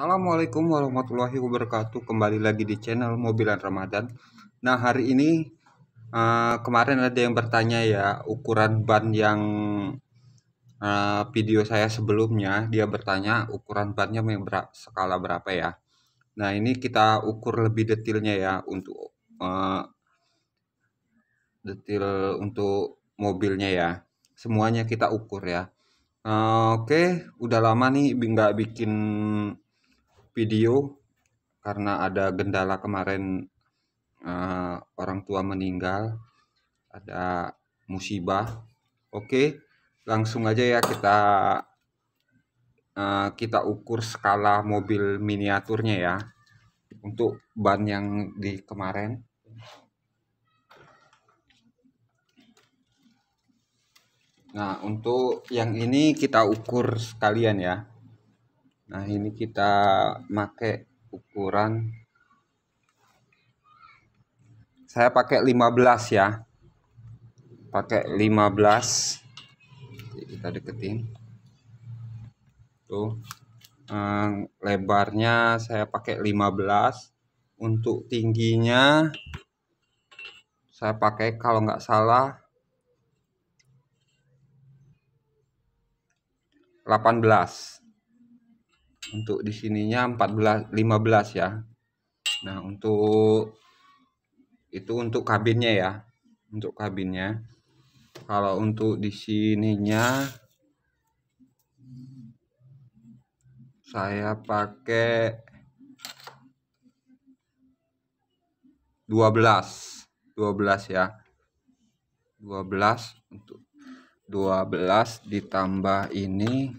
Assalamualaikum warahmatullahi wabarakatuh Kembali lagi di channel Mobilan Ramadan Nah hari ini uh, Kemarin ada yang bertanya ya Ukuran ban yang uh, Video saya sebelumnya Dia bertanya ukuran bannya ber Skala berapa ya Nah ini kita ukur lebih detailnya ya Untuk uh, Detail untuk Mobilnya ya Semuanya kita ukur ya Uh, Oke, okay. udah lama nih nggak bikin video karena ada gendala kemarin uh, orang tua meninggal, ada musibah. Oke, langsung aja ya kita uh, kita ukur skala mobil miniaturnya ya untuk ban yang di kemarin. Nah, untuk yang ini kita ukur sekalian ya nah ini kita pakai ukuran saya pakai 15 ya pakai 15 Jadi kita deketin tuh lebarnya saya pakai 15 untuk tingginya saya pakai kalau nggak salah 18 untuk di sininya 14 15 ya Nah untuk itu untuk kabinnya ya untuk kabinnya kalau untuk di sininya saya pakai 12 12 ya 12 untuk 12 ditambah ini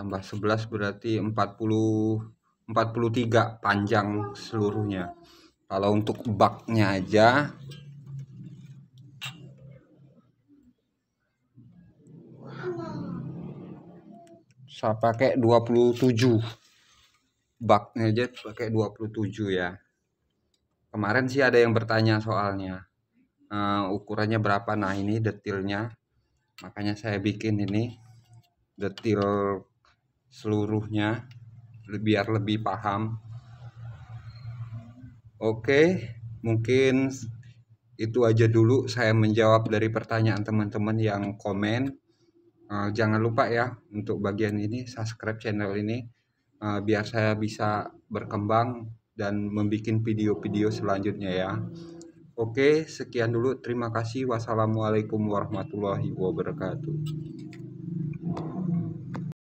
tambah 11 berarti 40 43 panjang seluruhnya kalau untuk baknya aja saya pakai 27 baknya aja pakai 27 ya kemarin sih ada yang bertanya soalnya uh, ukurannya berapa nah ini detailnya makanya saya bikin ini detil seluruhnya biar lebih paham. Oke, mungkin itu aja dulu saya menjawab dari pertanyaan teman-teman yang komen. Eh, jangan lupa ya untuk bagian ini subscribe channel ini eh, biar saya bisa berkembang dan membuat video-video selanjutnya ya. Oke, sekian dulu. Terima kasih. Wassalamualaikum warahmatullahi wabarakatuh.